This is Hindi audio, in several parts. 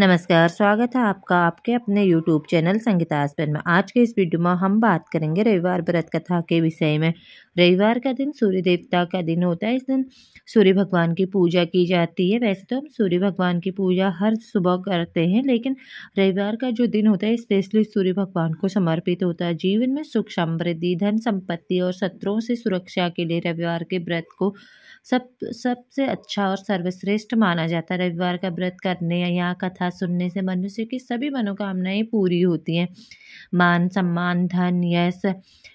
नमस्कार स्वागत है आपका आपके अपने यूट्यूब चैनल संगीता आस्पन में आज के इस वीडियो में हम बात करेंगे रविवार व्रत कथा के विषय में रविवार का दिन सूर्य देवता का दिन होता है इस दिन सूर्य भगवान की पूजा की जाती है वैसे तो हम सूर्य भगवान की पूजा हर सुबह करते हैं लेकिन रविवार का जो दिन होता है स्पेशली सूर्य भगवान को समर्पित होता है जीवन में सुख समृद्धि धन संपत्ति और शत्रुओं से सुरक्षा के लिए रविवार के व्रत को सब सबसे अच्छा और सर्वश्रेष्ठ माना जाता है रविवार का व्रत करने या कथा सुनने से मनुष्य की सभी मनोकामनाएं पूरी होती हैं मान सम्मान धन यश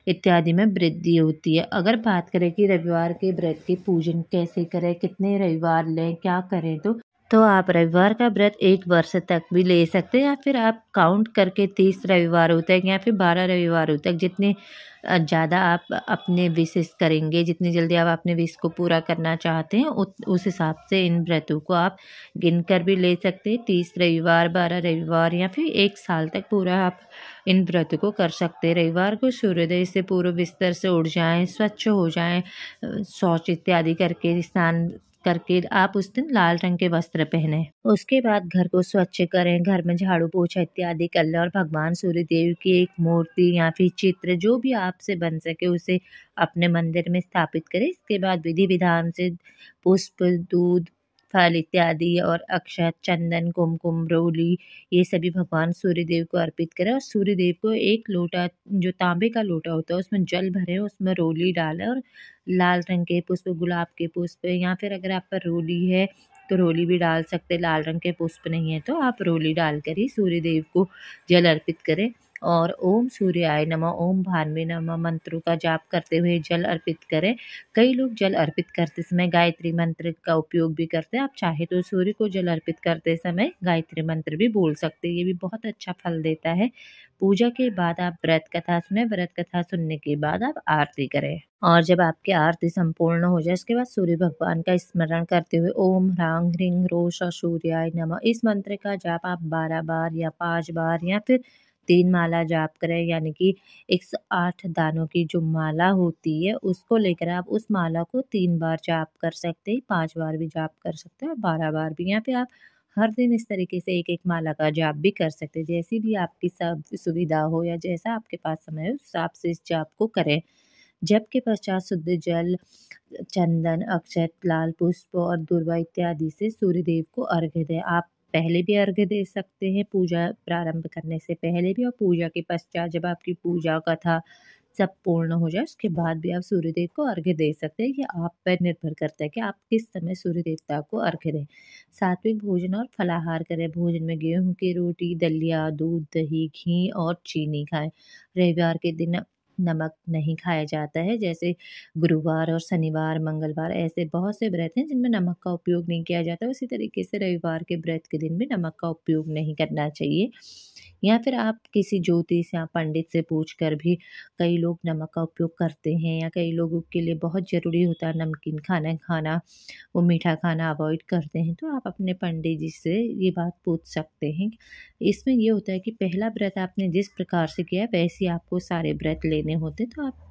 इत्यादि में वृद्धि होती है अगर बात करें कि रविवार के व्रत के पूजन कैसे करें कितने रविवार लें क्या करें तो तो आप रविवार का व्रत एक वर्ष तक भी ले सकते हैं या फिर आप काउंट करके तीस रविवारों तक या फिर बारह रविवारों तक जितने ज़्यादा आप अपने विशेष करेंगे जितनी जल्दी आप अपने विश को पूरा करना चाहते हैं उस हिसाब से इन व्रतों को आप गिन कर भी ले सकते हैं तीस रविवार बारह रविवार या फिर एक साल तक पूरा आप इन व्रत को कर सकते हैं रविवार को सूर्योदय से पूर्व बिस्तर से उठ जाएं स्वच्छ हो जाएं शौच इत्यादि करके स्नान करके आप उस दिन लाल रंग के वस्त्र पहने उसके बाद घर को स्वच्छ करें घर में झाड़ू पोछा इत्यादि कर लें और भगवान सूर्य देव की एक मूर्ति या फिर चित्र जो भी आपसे बन सके उसे अपने मंदिर में स्थापित करें इसके बाद विधि विधान से पुष्प दूध फल इत्यादि और अक्षत चंदन कुमकुम रोली ये सभी भगवान सूर्यदेव को अर्पित करें और सूर्यदेव को एक लोटा जो तांबे का लोटा होता है उसमें जल भरें उसमें रोली डालें और लाल रंग के पुष्प गुलाब के पुष्प या फिर अगर आप पर रोली है तो रोली भी डाल सकते लाल रंग के पुष्प नहीं है तो आप रोली डालकर ही सूर्यदेव को जल अर्पित करें और ओम सूर्याय नमः ओम भानवे नमः मंत्रों का जाप करते हुए जल अर्पित करें कई लोग जल अर्पित करते समय गायत्री मंत्र का उपयोग भी करते हैं आप चाहे तो सूर्य को जल अर्पित करते समय गायत्री मंत्र भी बोल सकते हैं ये भी बहुत अच्छा फल देता है पूजा के बाद आप व्रत कथा सुने व्रत कथा सुनने के बाद आप आरती करें और जब आपकी आरती संपूर्ण हो जाए इसके बाद सूर्य भगवान का स्मरण करते हुए ओम ह्रांग ह्रिंग रोश सूर्याय नमः इस मंत्र का जाप आप बारह बार या पाँच बार या फिर तीन माला जाप करें यानी कि एक सौ आठ दानों की जो माला होती है उसको लेकर आप उस माला को तीन बार जाप कर सकते हैं पांच बार भी जाप कर सकते हैं और बारह बार भी यहाँ पे आप हर दिन इस तरीके से एक एक माला का जाप भी कर सकते हैं जैसी भी आपकी सब सुविधा हो या जैसा आपके पास समय हो उस हिसाब से इस जाप को करें जब के पश्चात शुद्ध जल चंदन अक्षत लाल पुष्प और दुर्वा इत्यादि से सूर्यदेव को अर्घ्य दें आप पहले भी अर्घ दे सकते हैं पूजा प्रारंभ करने से पहले भी और पूजा के पश्चात जब आपकी पूजा कथा सब पूर्ण हो जाए उसके बाद भी आप सूर्य देव को अर्घ्य दे सकते हैं ये आप पर निर्भर करता है कि आप किस समय सूर्य देवता को अर्घ्य दें सात्विक भोजन और फलाहार करें भोजन में गेहूं की रोटी दलिया दूध दही घी और चीनी खाएं रविवार के दिन नमक नहीं खाया जाता है जैसे गुरुवार और शनिवार मंगलवार ऐसे बहुत से व्रत हैं जिनमें नमक का उपयोग नहीं किया जाता उसी तरीके से रविवार के व्रत के दिन भी नमक का उपयोग नहीं करना चाहिए या फिर आप किसी ज्योतिष या पंडित से पूछ कर भी कई लोग नमक का उपयोग करते हैं या कई लोगों के लिए बहुत ज़रूरी होता है नमकीन खाना खाना वो मीठा खाना अवॉइड करते हैं तो आप अपने पंडित जी से ये बात पूछ सकते हैं इसमें यह होता है कि पहला व्रत आपने जिस प्रकार से किया वैसे आपको सारे व्रत लेने होते तो आप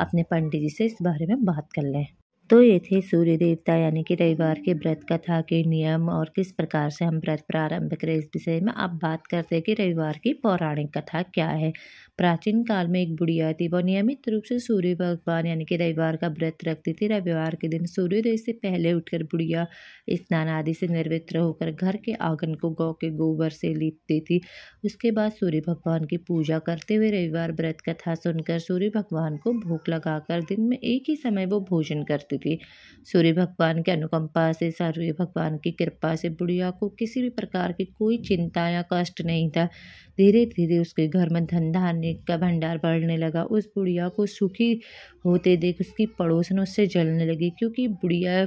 अपने पंडित जी से इस बारे में बात कर लें तो ये थे सूर्य देवता यानी कि रविवार के व्रत कथा के नियम और किस प्रकार से हम व्रत प्रारंभ करें इस विषय में अब बात करते हैं कि रविवार की पौराणिक कथा क्या है प्राचीन काल में एक बुढ़िया थी वह नियमित रूप से सूर्य भगवान यानी कि रविवार का व्रत रखती थी रविवार के दिन सूर्योदय से पहले उठकर बुढ़िया स्नान आदि से निर्वृत्त होकर घर के आंगन को गौ के गोबर से लीपती थी उसके बाद सूर्य भगवान की पूजा करते हुए रविवार व्रत कथा सुनकर सूर्य भगवान को भूख लगाकर दिन में एक ही समय वो भोजन करती थी सूर्य भगवान की अनुकंपा से सूर्य भगवान की कृपा से बुढ़िया को किसी भी प्रकार की कोई चिंता या कष्ट नहीं था धीरे धीरे उसके घर में धन धान्य सोने का भंडार बढ़ने लगा उस बुढ़िया को सुखी होते देख उसकी पड़ोसन उससे जलने लगी क्योंकि बुढ़िया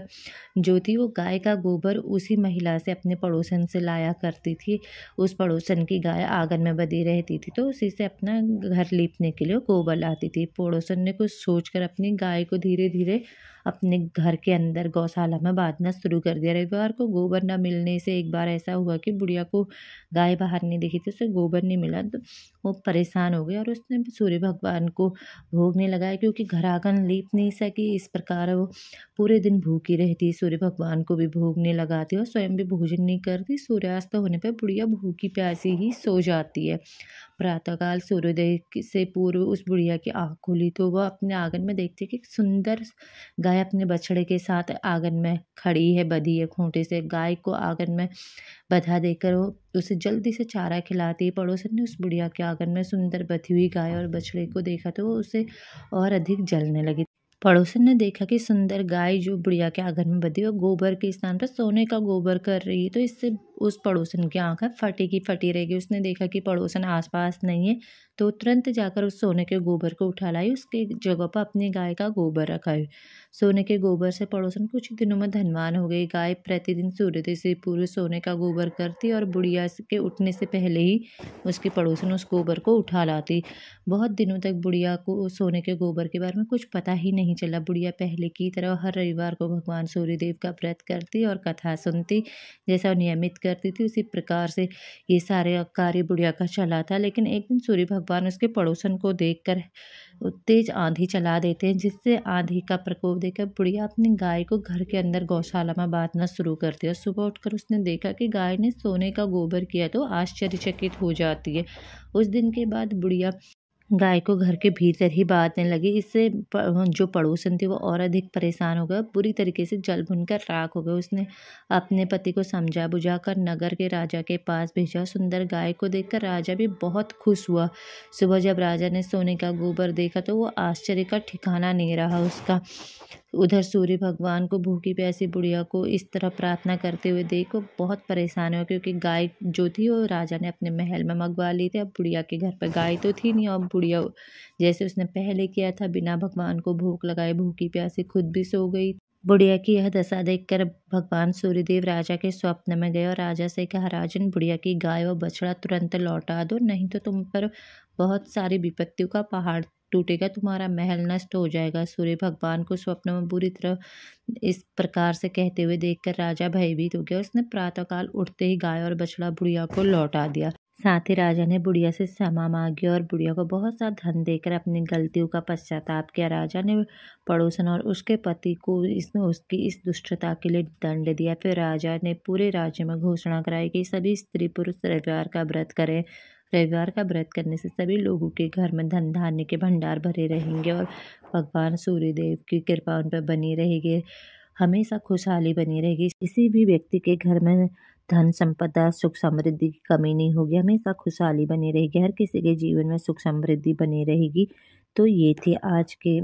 जो थी वो गाय का गोबर उसी महिला से अपने पड़ोसन से लाया करती थी उस पड़ोसन की गाय आंगन में बधी रहती थी तो उसी से अपना घर लीपने के लिए गोबर लाती थी पड़ोसन ने कुछ सोचकर अपनी गाय को धीरे धीरे अपने घर के अंदर गौशाला में बांधना शुरू कर दिया रविवार को गोबर न मिलने से एक बार ऐसा हुआ कि बुढ़िया को गाय बाहर नहीं दिखी थी उसे गोबर नहीं मिला तो वो परेशान हो गया और उसने सूर्य भगवान को भोगने लगाया क्योंकि घर आंगन लीप नहीं सकी इस प्रकार वो पूरे दिन भूखी रहती सूर्य भगवान को भी भोगने लगाती और स्वयं भी भोजन नहीं करती सूर्यास्त होने पर बुढ़िया भूखी प्यासी ही सो जाती है प्रातःकाल सूर्योदय से पूर्व उस बुढ़िया की आँख खुली तो वह अपने आंगन में देखती कि सुंदर गाय अपने बछड़े के साथ आंगन में खड़ी है बधी है खूंटे से गाय को आंगन में बधा देकर वो उसे जल्दी से चारा खिलाती है पड़ोसन ने उस बुढ़िया के आंगन में सुंदर बधी हुई गाय और बछड़े को देखा तो वो उसे और अधिक जलने लगी पड़ोसन ने देखा कि सुंदर गाय जो बुढ़िया के आंगन में बधी वो गोबर के स्थान पर सोने का गोबर कर रही है तो इससे उस पड़ोसन की आंखें फटी की फटी रह गई उसने देखा कि पड़ोसन आसपास नहीं है तो तुरंत जाकर उस सोने के गोबर को उठा लाई उसके जगह पर अपनी गाय का गोबर रखा है सोने के गोबर से पड़ोसन कुछ दिनों में धनवान हो गई गाय प्रतिदिन सूर्योदय से पूर्व सोने का गोबर करती और बुढ़िया के उठने से पहले ही उसकी पड़ोसन उस गोबर को उठा लाती बहुत दिनों तक बुढ़िया को सोने के गोबर के बारे में कुछ पता ही नहीं चला बुढ़िया पहले की तरह हर रविवार को भगवान सूर्यदेव का व्रत करती और कथा सुनती जैसा नियमित कर करती थी उसी प्रकार से ये सारे कार्य बुढ़िया का चला था लेकिन एक दिन सूर्य भगवान उसके पड़ोसन को देखकर तेज आंधी चला देते हैं जिससे आंधी का प्रकोप देकर बुढ़िया अपनी गाय को घर के अंदर गौशाला में बांधना शुरू करती है सुबह उठकर उसने देखा कि गाय ने सोने का गोबर किया तो आश्चर्यचकित हो जाती है उस दिन के बाद बुढ़िया गाय को घर के भीतर ही बांधने लगी इससे जो पड़ोसन थी वो और अधिक परेशान हो गया बुरी तरीके से जल भुन कर राख हो गया उसने अपने पति को समझा बुझा कर नगर के राजा के पास भेजा सुंदर गाय को देखकर राजा भी बहुत खुश हुआ सुबह जब राजा ने सोने का गोबर देखा तो वो आश्चर्य का ठिकाना नहीं रहा उसका उधर सूर्य भगवान को भूखी प्यासी बुढ़िया को इस तरह प्रार्थना करते हुए देखो बहुत परेशान हुआ क्योंकि गाय जो थी वो राजा ने अपने महल में मंगवा ली थी अब बुढ़िया के घर पर गाय तो थी नहीं और बुढ़िया जैसे उसने पहले किया था बिना भगवान को भूख लगाए भूखी प्यासी खुद भी सो गई बुढ़िया की यह दशा देखकर भगवान सूर्यदेव राजा के स्वप्न में गए और राजा से कहा राजन बुढ़िया की गाय व बछड़ा तुरंत लौटा दो नहीं तो तुम पर बहुत सारी विपत्तियों का पहाड़ टूटेगा तुम्हारा महल नष्ट हो जाएगा सूर्य भगवान को स्वप्न में बुरी तरह इस प्रकार से कहते हुए देखकर राजा भयभीत हो गया उसने प्रातःकाल उठते ही गाय और बछड़ा बुढ़िया को लौटा दिया साथ ही राजा ने बुढ़िया से क्षमा मांगी और बुढ़िया को बहुत सा धन देकर अपनी गलतियों का पश्चाताप किया राजा ने पड़ोसन और उसके पति को इसमें उसकी इस दुष्टता के लिए दंड दिया फिर राजा ने पूरे राज्य में घोषणा कराई कि सभी स्त्री पुरुष रविवार का व्रत करें रविवार का व्रत करने से सभी लोगों के घर में धन धान्य के भंडार भरे रहेंगे और भगवान सूर्यदेव की कृपा उन पर बनी रहेगी हमेशा खुशहाली बनी रहेगी किसी भी व्यक्ति के घर में धन संपदा सुख समृद्धि की कमी नहीं होगी हमेशा खुशहाली बनी रहेगी हर किसी के जीवन में सुख समृद्धि बनी रहेगी तो ये थी आज के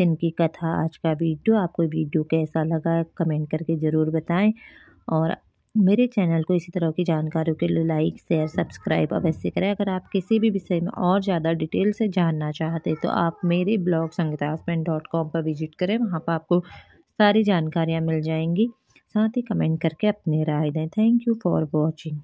दिन की कथा आज का वीडियो आपको वीडियो कैसा लगा कमेंट करके ज़रूर बताएं और मेरे चैनल को इसी तरह की जानकारियों के लिए लाइक शेयर सब्सक्राइब अवश्य करें अगर आप किसी भी विषय में और ज़्यादा डिटेल से जानना चाहते तो आप मेरे ब्लॉग संगीता डॉट कॉम पर विजिट करें वहाँ पर आपको सारी जानकारियाँ मिल जाएंगी साथ ही कमेंट करके अपनी राय दें थैंक यू फॉर वॉचिंग